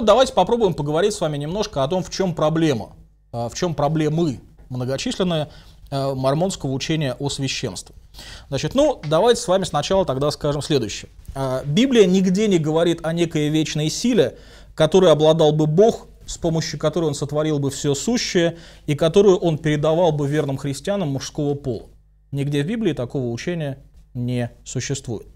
Ну, давайте попробуем поговорить с вами немножко о том, в чем проблема, а, в чем проблемы многочисленные а, мормонского учения о священстве. Значит, ну, давайте с вами сначала тогда скажем следующее. А, Библия нигде не говорит о некой вечной силе, которой обладал бы Бог, с помощью которой он сотворил бы все сущее, и которую он передавал бы верным христианам мужского пола. Нигде в Библии такого учения не существует.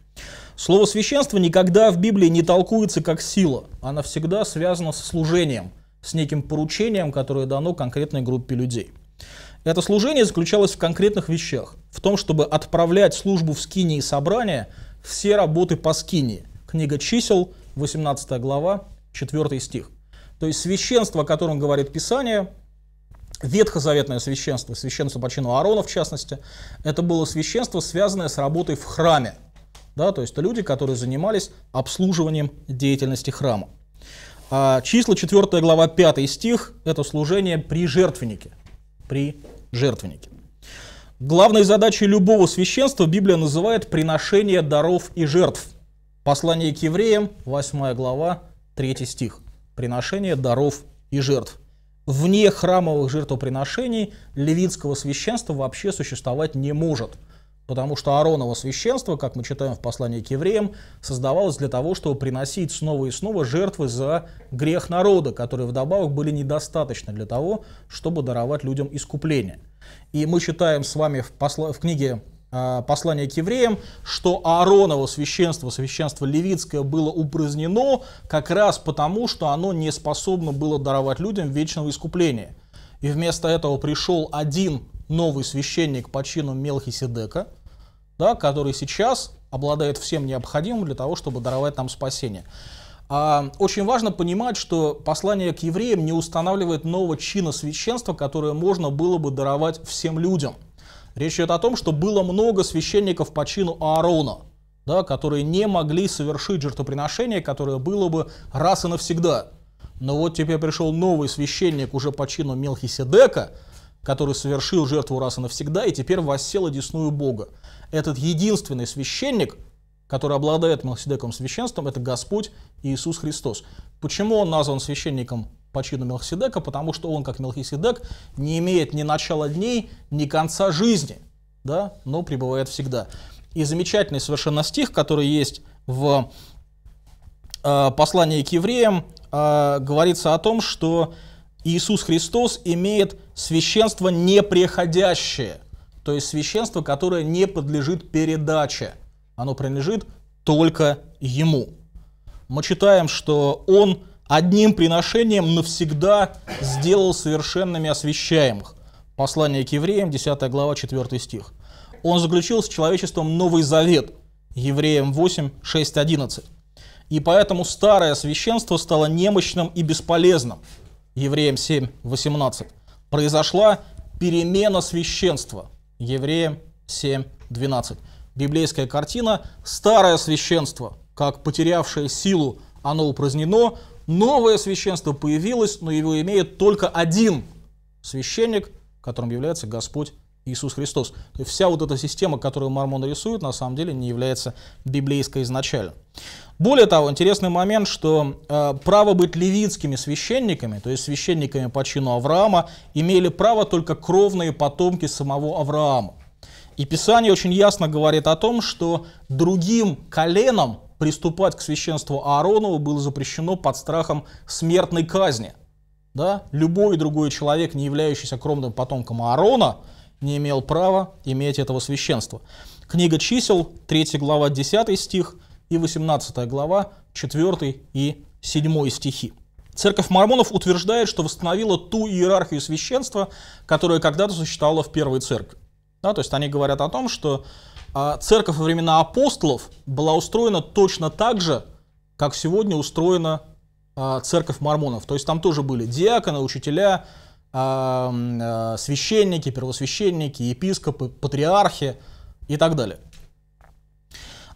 Слово священство никогда в Библии не толкуется как сила. оно всегда связано со служением, с неким поручением, которое дано конкретной группе людей. Это служение заключалось в конкретных вещах. В том, чтобы отправлять службу в скинии и собрания все работы по скинии. Книга чисел, 18 глава, 4 стих. То есть священство, о котором говорит Писание, ветхозаветное священство, священство по чину Аарона в частности, это было священство, связанное с работой в храме да, то есть это люди, которые занимались обслуживанием деятельности храма. А числа 4 глава 5 стих – это служение при жертвеннике. При жертвеннике. Главной задачей любого священства Библия называет приношение даров и жертв. Послание к евреям, 8 глава, 3 стих. Приношение даров и жертв. Вне храмовых жертвоприношений левитского священства вообще существовать не может – Потому что Аароново священство, как мы читаем в послании к евреям, создавалось для того, чтобы приносить снова и снова жертвы за грех народа, которые вдобавок были недостаточны для того, чтобы даровать людям искупление. И мы читаем с вами в, посла... в книге э, послание к евреям, что Аароново священство, священство левитское было упразднено как раз потому, что оно не способно было даровать людям вечного искупления. И вместо этого пришел один новый священник по чину Мелхиседека, да, который сейчас обладает всем необходимым для того, чтобы даровать нам спасение. А, очень важно понимать, что послание к евреям не устанавливает нового чина священства, которое можно было бы даровать всем людям. Речь идет о том, что было много священников по чину Аарона, да, которые не могли совершить жертвоприношение, которое было бы раз и навсегда. Но вот теперь пришел новый священник уже по чину Мелхиседека – который совершил жертву раз и навсегда и теперь воссел одесную Бога. Этот единственный священник, который обладает Мелхиседеком священством, это Господь Иисус Христос. Почему он назван священником по чину Мелхиседека? Потому что он, как Мелхиседек, не имеет ни начала дней, ни конца жизни, да? но пребывает всегда. И замечательный совершенно стих, который есть в э, послании к евреям, э, говорится о том, что Иисус Христос имеет священство неприходящее, то есть священство, которое не подлежит передаче. Оно принадлежит только Ему. Мы читаем, что Он одним приношением навсегда сделал совершенными освящаемых. Послание к евреям, 10 глава, 4 стих. Он заключил с человечеством Новый Завет, евреям 8, 6, 11. И поэтому старое священство стало немощным и бесполезным – Евреям 7.18, произошла перемена священства. Евреям 7.12. Библейская картина «Старое священство, как потерявшее силу, оно упразднено, новое священство появилось, но его имеет только один священник, которым является Господь Иисус Христос. То есть вся вот эта система, которую Мормон рисует, на самом деле не является библейской изначально. Более того, интересный момент, что э, право быть левитскими священниками, то есть священниками по чину Авраама, имели право только кровные потомки самого Авраама. И Писание очень ясно говорит о том, что другим коленам приступать к священству Ааронову было запрещено под страхом смертной казни. Да? Любой другой человек, не являющийся кровным потомком Аарона, не имел права иметь этого священства. Книга чисел, 3 глава, 10 стих – и 18 глава, 4 и 7 стихи. Церковь мормонов утверждает, что восстановила ту иерархию священства, которая когда-то существовала в первой церкви. Да, то есть они говорят о том, что а, церковь во времена апостолов была устроена точно так же, как сегодня устроена а, церковь мормонов. То есть там тоже были диаконы, учителя, а, священники, первосвященники, епископы, патриархи и так далее.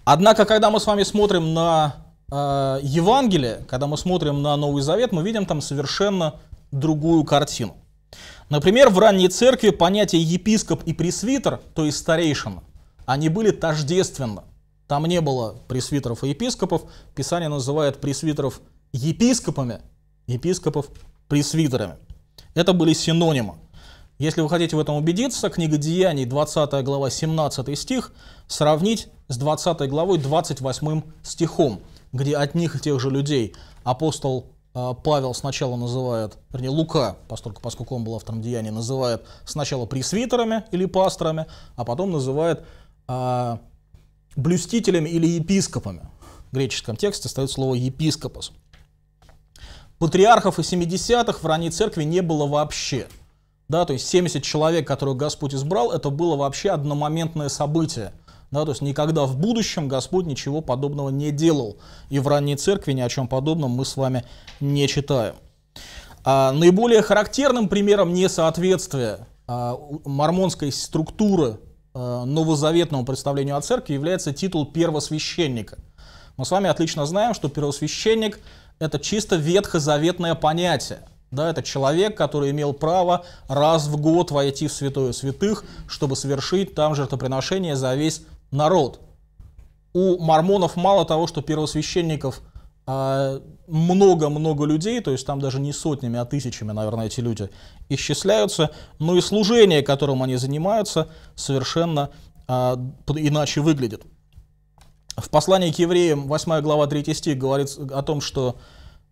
Однако, когда мы с вами смотрим на э, Евангелие, когда мы смотрим на Новый Завет, мы видим там совершенно другую картину. Например, в ранней церкви понятия епископ и пресвитер, то есть старейшина, они были тождественны. Там не было пресвитеров и епископов. Писание называет пресвитеров епископами, епископов пресвитерами. Это были синонимы. Если вы хотите в этом убедиться, книга Деяний, 20 глава, 17 стих, сравнить с 20 главой, 28 стихом, где одних и тех же людей апостол э, Павел сначала называет, вернее, Лука, поскольку, поскольку он был автором деяния, называет сначала пресвитерами или пасторами, а потом называет э, блюстителями или епископами. В греческом тексте стоит слово «епископос». Патриархов и 70-х в ранней церкви не было вообще – да, то есть 70 человек, которых Господь избрал, это было вообще одномоментное событие. Да, то есть никогда в будущем Господь ничего подобного не делал. И в ранней церкви ни о чем подобном мы с вами не читаем. А, наиболее характерным примером несоответствия а, мормонской структуры а, новозаветному представлению о церкви является титул первосвященника. Мы с вами отлично знаем, что первосвященник – это чисто ветхозаветное понятие – да, это человек, который имел право раз в год войти в святое святых, чтобы совершить там жертвоприношение за весь народ. У мормонов мало того, что первосвященников а, много-много людей, то есть там даже не сотнями, а тысячами, наверное, эти люди исчисляются, но и служение, которым они занимаются, совершенно а, иначе выглядит. В послании к евреям, 8 глава, 3 стих, говорится о том, что,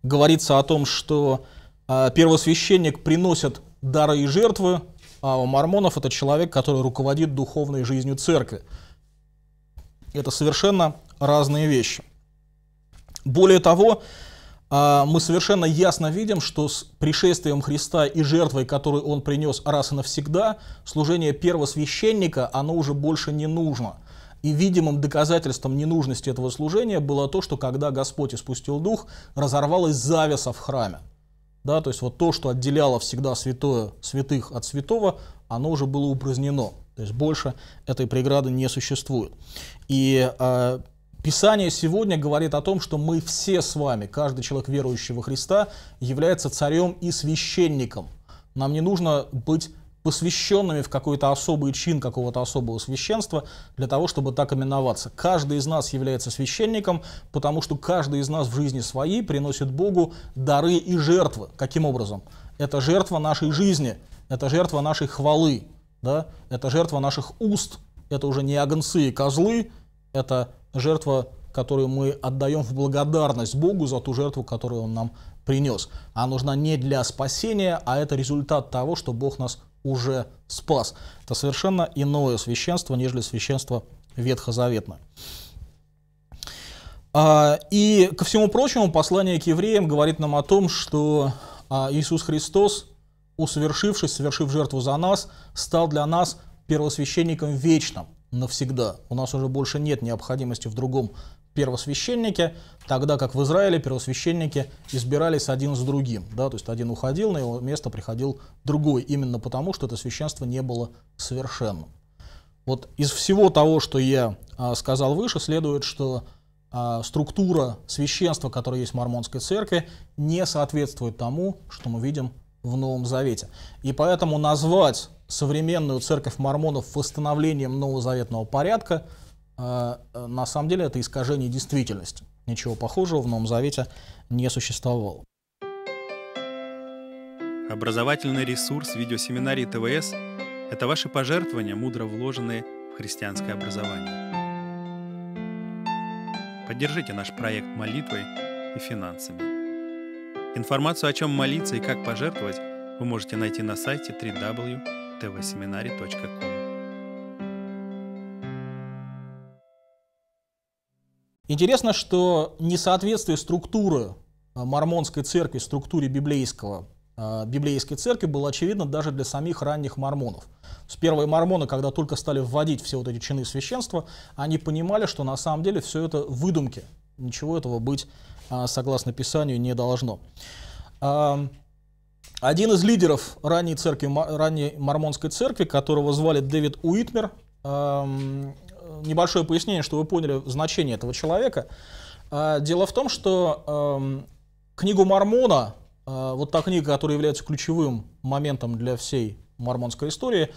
говорится о том, что а, первосвященник приносит дары и жертвы, а у мормонов это человек, который руководит духовной жизнью церкви. Это совершенно разные вещи. Более того, а, мы совершенно ясно видим, что с пришествием Христа и жертвой, которую он принес раз и навсегда, служение первосвященника, оно уже больше не нужно. И видимым доказательством ненужности этого служения было то, что когда Господь испустил Дух, разорвалась завеса в храме. Да, то есть вот то, что отделяло всегда святое, святых от святого, оно уже было упразднено. То есть больше этой преграды не существует. И э, Писание сегодня говорит о том, что мы все с вами, каждый человек верующего Христа, является царем и священником. Нам не нужно быть посвященными в какой-то особый чин какого-то особого священства, для того, чтобы так именоваться. Каждый из нас является священником, потому что каждый из нас в жизни своей приносит Богу дары и жертвы. Каким образом? Это жертва нашей жизни, это жертва нашей хвалы, да? это жертва наших уст, это уже не агнцы и козлы, это жертва, которую мы отдаем в благодарность Богу за ту жертву, которую Он нам принес. Она нужна не для спасения, а это результат того, что Бог нас уже спас. Это совершенно иное священство, нежели священство ветхозаветное. А, и, ко всему прочему, послание к евреям говорит нам о том, что а, Иисус Христос, усовершившись, совершив жертву за нас, стал для нас первосвященником вечным навсегда. У нас уже больше нет необходимости в другом первосвященники, тогда как в Израиле первосвященники избирались один с другим. Да, то есть один уходил, на его место приходил другой, именно потому, что это священство не было совершенным. Вот из всего того, что я а, сказал выше, следует, что а, структура священства, которая есть в Мормонской церкви, не соответствует тому, что мы видим в Новом Завете. И поэтому назвать современную церковь мормонов восстановлением новозаветного порядка – а, э, на самом деле это искажение действительности. Ничего похожего в Новом Завете не существовало. Образовательный ресурс видеосеминарии ТВС – это ваши пожертвования, мудро вложенные в христианское образование. Поддержите наш проект молитвой и финансами. Информацию о чем молиться и как пожертвовать вы можете найти на сайте www.tvseminary.com. Интересно, что несоответствие структуры а, мормонской церкви структуре библейского, а, библейской церкви было очевидно даже для самих ранних мормонов. С первые мормоны, когда только стали вводить все вот эти чины священства, они понимали, что на самом деле все это выдумки. Ничего этого быть, а, согласно Писанию, не должно. Один из лидеров ранней, церкви, ранней мормонской церкви, которого звали Дэвид Уитмер, небольшое пояснение, чтобы вы поняли значение этого человека. А, дело в том, что эм, книгу Мормона, э, вот та книга, которая является ключевым моментом для всей мормонской истории,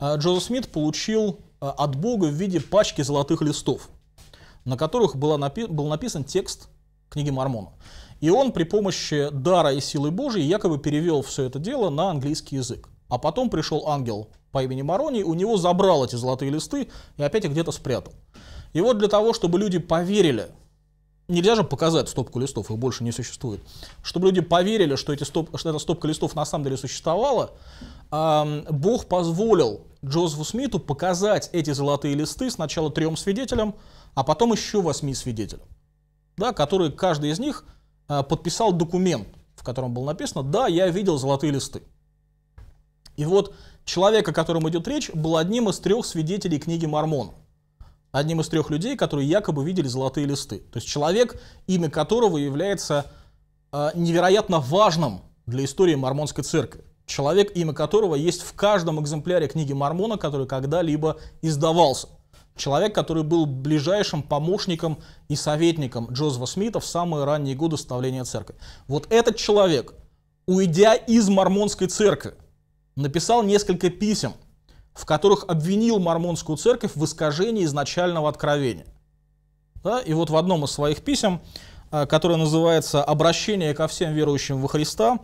э, Джозеф Смит получил э, от Бога в виде пачки золотых листов, на которых была был написан текст книги Мормона. И он при помощи дара и силы Божьей якобы перевел все это дело на английский язык. А потом пришел ангел по имени Мароний, у него забрал эти золотые листы и опять их где-то спрятал. И вот для того, чтобы люди поверили, нельзя же показать стопку листов, их больше не существует, чтобы люди поверили, что, эти стоп, что эта стопка листов на самом деле существовала, эм, Бог позволил Джозефу Смиту показать эти золотые листы сначала трем свидетелям, а потом еще восьми свидетелям, да, которые каждый из них э, подписал документ, в котором было написано «Да, я видел золотые листы». И вот человек, о котором идет речь, был одним из трех свидетелей книги Мормон. Одним из трех людей, которые якобы видели золотые листы. То есть человек, имя которого является э, невероятно важным для истории Мормонской церкви. Человек, имя которого есть в каждом экземпляре книги Мормона, который когда-либо издавался. Человек, который был ближайшим помощником и советником Джозефа Смита в самые ранние годы становления церкви. Вот этот человек, уйдя из мормонской церкви, написал несколько писем, в которых обвинил мормонскую церковь в искажении изначального откровения. Да? И вот в одном из своих писем, э, которое называется «Обращение ко всем верующим во Христа»,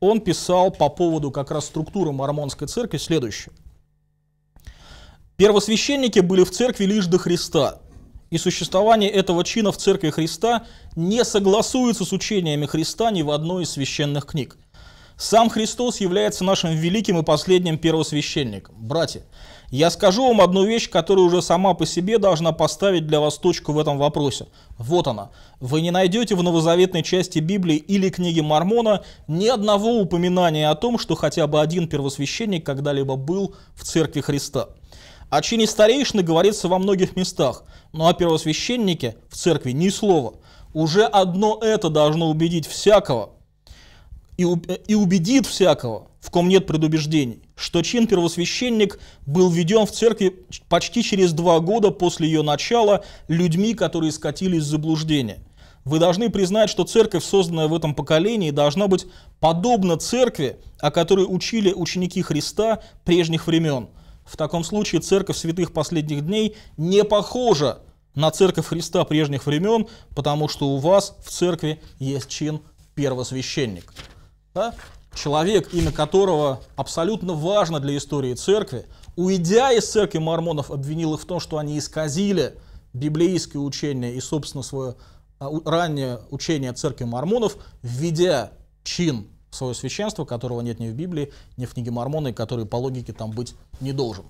он писал по поводу как раз структуры мормонской церкви следующее. Первосвященники были в церкви лишь до Христа, и существование этого чина в церкви Христа не согласуется с учениями Христа ни в одной из священных книг. Сам Христос является нашим великим и последним первосвященником. Братья, я скажу вам одну вещь, которая уже сама по себе должна поставить для вас точку в этом вопросе. Вот она. Вы не найдете в новозаветной части Библии или книге Мормона ни одного упоминания о том, что хотя бы один первосвященник когда-либо был в церкви Христа. О чине старейшины говорится во многих местах, но о первосвященнике в церкви ни слова. Уже одно это должно убедить всякого, и, и убедит всякого, в ком нет предубеждений, что чин первосвященник был введен в церкви почти через два года после ее начала людьми, которые скатились в заблуждение. Вы должны признать, что церковь, созданная в этом поколении, должна быть подобна церкви, о которой учили ученики Христа прежних времен. В таком случае церковь святых последних дней не похожа на церковь Христа прежних времен, потому что у вас в церкви есть чин первосвященник да, человек, имя которого абсолютно важно для истории церкви, уйдя из церкви мормонов, обвинил их в том, что они исказили библейское учение и, собственно, свое а, раннее учение церкви мормонов, введя чин в свое священство, которого нет ни в Библии, ни в книге Мормона, и который по логике там быть не должен.